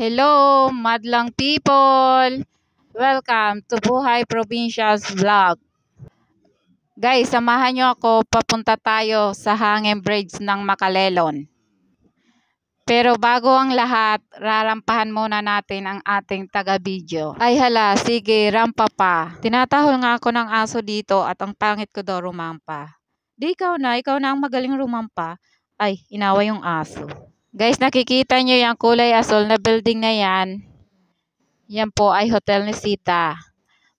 Hello, madlang people! Welcome to Buhay Provincials Vlog. Guys, samahan nyo ako, papunta tayo sa hangin bridge ng Makalelon. Pero bago ang lahat, rarampahan muna natin ang ating taga-video. Ay hala, sige, rampa pa. Tinatahol nga ako ng aso dito at ang pangit ko daw rumampa. Di ikaw na, ikaw na ang magaling rumampa. Ay, inawa yung aso. Guys, nakikita nyo yung kulay asol na building na yan. Yan po ay Hotel ni Sita.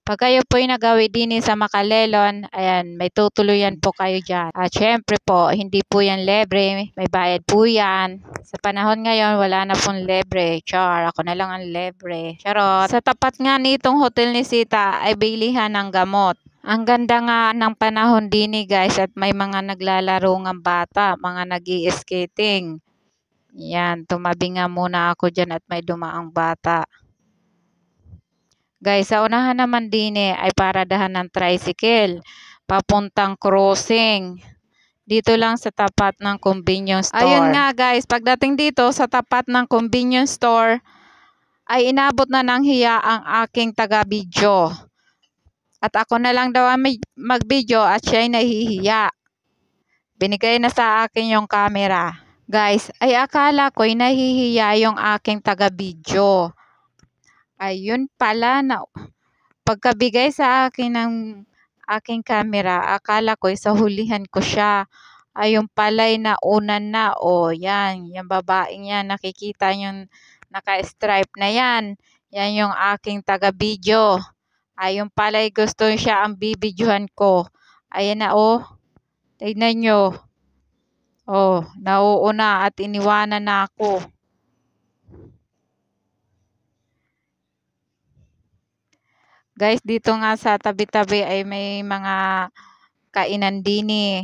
Pag kayo po yung nagawi din sa Makalelon, ayan, may tutuluyan po kayo dyan. At syempre po, hindi po yan lebre. May bayad po yan. Sa panahon ngayon, wala na pong lebre. Char, ako na lang ang lebre. Charot. Sa tapat nga nitong Hotel ni Sita ay bilihan ng gamot. Ang ganda nga ng panahon dini eh, guys at may mga naglalaro ng bata, mga nag skating yan, tumabi nga muna ako dyan at may dumaang bata. Guys, sa unahan naman din eh, ay paradahan ng tricycle, papuntang crossing. Dito lang sa tapat ng convenience store. Ayun nga guys, pagdating dito sa tapat ng convenience store, ay inabot na ng hiya ang aking taga-video. At ako na lang daw mag-video at siya ay nahihiya. Binigay na sa akin yung camera. Guys, ay akala ko'y nahihiya yung aking taga-video. Ayun pala na pagkabigay sa akin ng aking camera, akala ko'y sahulihan ko siya. Ayun pala ay nauna na. O, oh, yan. Yung babaeng yan. Nakikita yung naka-stripe na yan. Yan yung aking taga-video. Ayun pala ay gusto siya ang bibidyohan ko. Ayan na, o. Oh, tignan nyo. Oh, nauuna at iniwanan na ako. Guys, dito nga sa tabi-tabi ay may mga kainan din eh.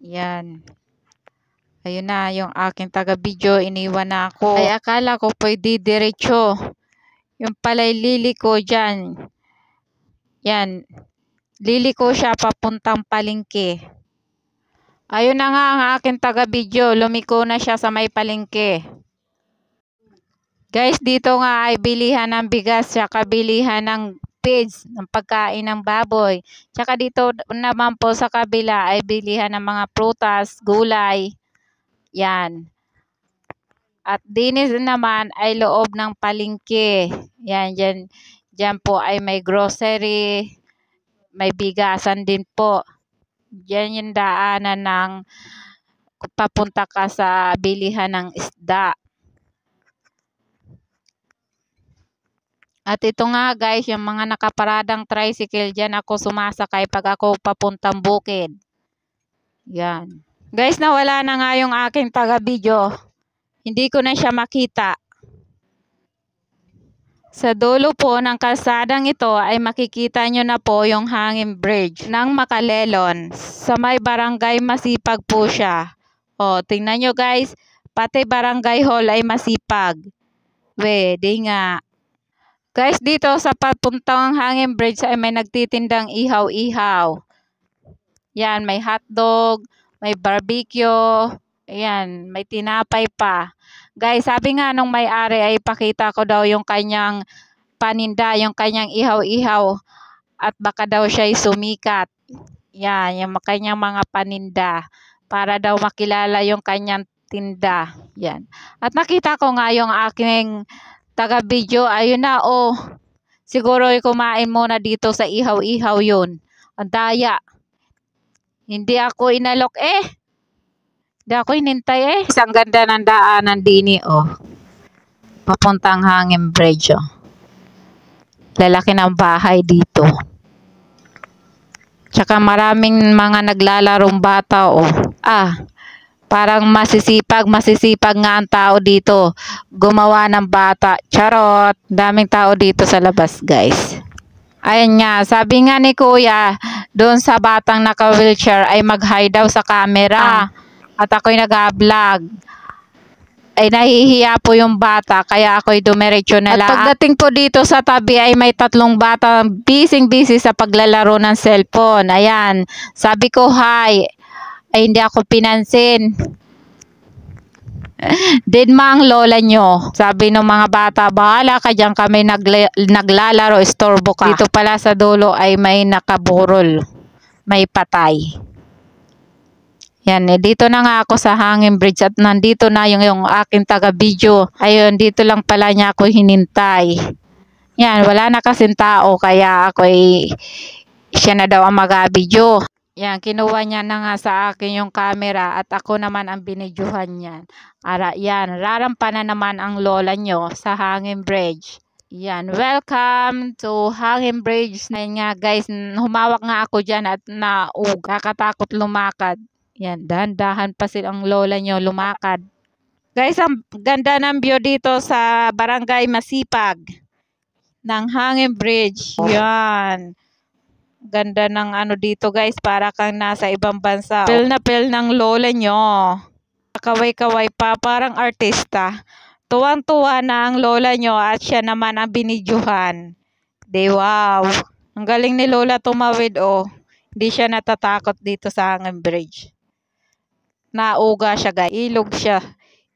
Yan. Ayun na, yung aking taga-video, iniwan na ako. Ay, akala ko pwede diretsyo. Yung palay lili ko dyan. Yan. Lili ko siya papuntang palingke. Ayun na nga ang akin taga-video. Lumiko na siya sa may palengke. Guys, dito nga ay bilihan ng bigas, tsaka kabilihan ng feeds, ng pagkain ng baboy. Tsaka dito naman po sa kabila ay bilihan ng mga prutas, gulay. Yan. At dinis naman ay loob ng palingke. Yan, dyan, dyan po ay may grocery, may bigasan din po yan yung daanan ng papunta ka sa bilihan ng isda. At ito nga guys, yung mga nakaparadang tricycle dyan ako sumasakay pag ako papuntang bukid. Yan. Guys, nawala na nga yung aking taga-video. Hindi ko na siya makita. Sa dulo po ng kalsadang ito ay makikita nyo na po yung hanging bridge ng Makalelon. Sa may barangay masipag po siya. O, tingnan nyo guys, pati barangay hall ay masipag. Pwede nga. Guys, dito sa papuntang hanging bridge ay may nagtitindang ihaw-ihaw. Yan, may hotdog, may barbecue, yan, may tinapay pa. Guys, sabi nga nung may-ari ay pakita ko daw yung kanyang paninda, yung kanyang ihaw-ihaw at baka daw siya sumikat. Yan, yung kanyang mga paninda para daw makilala yung kanyang tinda. Yan. At nakita ko nga yung aking taga-video, ayun na, oh, siguro ay kumain muna dito sa ihaw-ihaw yun. Ang daya. Hindi ako inalok. Eh, Di ako eh. Isang ganda ng daanan dini eh, oh. Papuntang hangin bridge oh. Lalaki ng bahay dito. Tsaka maraming mga naglalarong bata oh. Ah, parang masisipag, masisipag nga ang tao dito. Gumawa ng bata. Charot. Daming tao dito sa labas guys. Ayan nga, sabi nga ni kuya, doon sa batang naka-wheelchair ay mag-hide daw sa camera. Ah at ako'y nag-vlog ay nahihiya po yung bata kaya ako'y dumiretso na lang. At pagdating po dito sa tabi ay may tatlong bata busy-busy sa paglalaro ng cellphone. Ayan, sabi ko hi. Ay hindi ako pinansin. Din mang lola nyo. Sabi ng mga bata, bahala ka dyan kami nagla naglalaro, istorbo ka. Dito pala sa dulo ay may nakaburol. May patay. Yan, eh, dito na nga ako sa Hangin Bridge at nandito na yung, yung aking taga-video. Ayun, dito lang pala niya ako hinintay. Yan, wala na kasing tao kaya ako ay siya na daw ang mag-video. Yan, kinuha niya na nga sa akin yung camera at ako naman ang binidyuhan niyan. Ara, yan, rarampa na naman ang lola nyo sa Hangin Bridge. Yan, welcome to Hangin Bridge. Ngayon nga guys, humawak nga ako dyan at na, kakatakot lumakad. Yan, dahan-dahan pa silang lola nyo lumakad. Guys, ang ganda ng view dito sa Barangay Masipag ng Hangin Bridge. Yan. Ganda ng ano dito guys, para kang nasa ibang bansa. Pil na pil ng lola nyo. Kaway-kaway pa, parang artista. Tuwang-tuwa na ang lola nyo at siya naman ang binidyuhan. De wow. Ang galing ni Lola tumawid oh. Hindi siya natatakot dito sa hangin bridge nauga siya ga ilog siya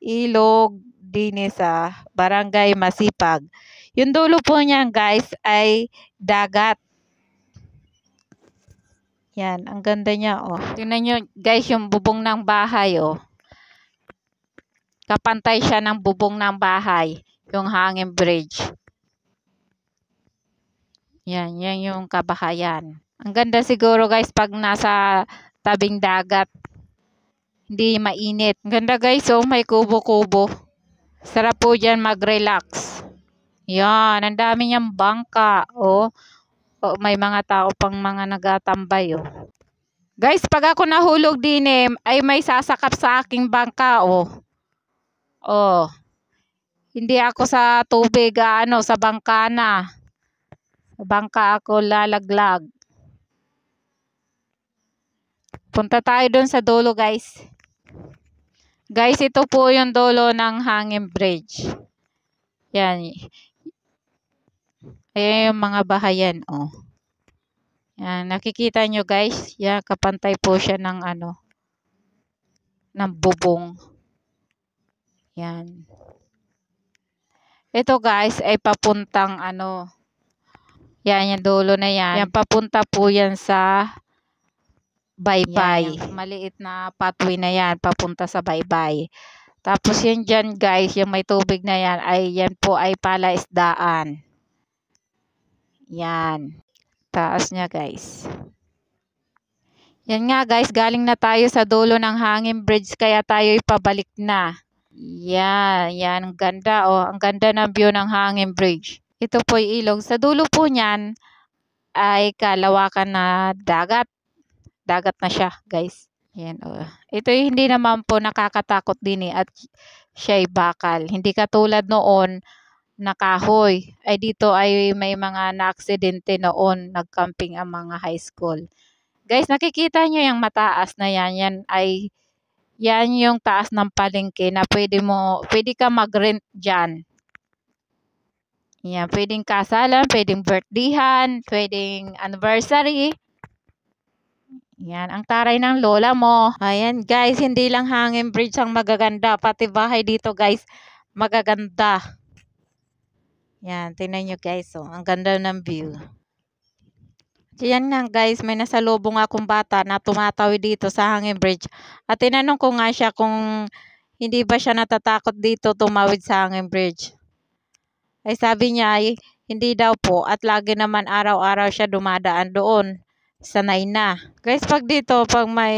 ilog din eh sa barangay Masipag yung dulo po niyan guys ay dagat yan ang ganda niya oh tingnan niyo guys yung bubong ng bahay oh kapantay siya ng bubong ng bahay yung hanging bridge yan yan yung kabahayan ang ganda siguro guys pag nasa tabing dagat hindi mainit. Ganda guys, oh, may kubo-kubo. Sarap po dyan mag-relax. Yan, ang dami niyang bangka, oh. oh. May mga tao pang mga nagatambay, oh. Guys, pag ako nahulog din eh, ay may sasakap sa aking bangka, oh. Oh. Hindi ako sa tubig, ano, sa bangka na. Sa bangka ako lalaglag. Punta tayo doon sa dulo, guys. Guys, ito po yung dulo ng hanging bridge. Yan. Ayan yung mga bahayan, oh. Yan, nakikita nyo guys. Yan, kapantay po siya ng ano, ng bubong. Yan. Ito guys, ay papuntang ano, yan, yung dulo na yan. Yan, papunta po yan sa Baybay. bye maliit na pathway na yan papunta sa bye-bye. Tapos yun dyan guys, yung may tubig na yan, ay yan po ay pala isdaan. Yan. Taas niya guys. Yan nga guys, galing na tayo sa dulo ng hangin bridge kaya tayo ipabalik na. Yan, yan. Ang ganda oh. Ang ganda ng view ng hangin bridge. Ito po yung ilog. Sa dulo po niyan ay kalawakan na dagat dagat na siya, guys. Ayan, oh. Ito yung hindi naman po nakakatakot din eh at siya bakal. Hindi katulad noon na kahoy. Ay dito ay may mga naaksidente noon nagcamping ang mga high school. Guys, nakikita nyo yung mataas na yan. Yan ay yan yung taas ng palengke na pwede mo pwede ka mag-rent diyan. Yan, pwedeng kasalan, pwedeng birthdayhan, pwedeng anniversary. Yan, ang taray ng lola mo. Ayan guys, hindi lang hanging bridge ang magaganda, pati bahay dito guys, magaganda. Yan, tingnan nyo guys, oh, ang ganda ng view. Yan nga guys, may nasa lubong akong bata na tumatawi dito sa hanging bridge. At tinanong ko nga siya kung hindi ba siya natatakot dito tumawid sa hanging bridge. Ay sabi niya ay hindi daw po at lagi naman araw-araw siya dumadaan doon sanay na. Guys, pag dito, pag may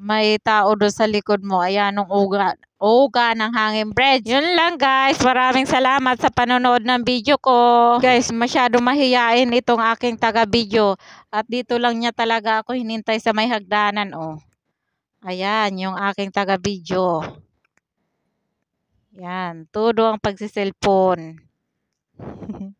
may tao doon sa likod mo, ayan, ang uga, uga ng hangin bread. Yun lang guys, maraming salamat sa panonood ng video ko. Guys, masyado mahiyain itong aking taga-video. At dito lang niya talaga ako hinintay sa may hagdanan, oh. Ayan, yung aking taga-video. Yan, todo ang pagsiselfon.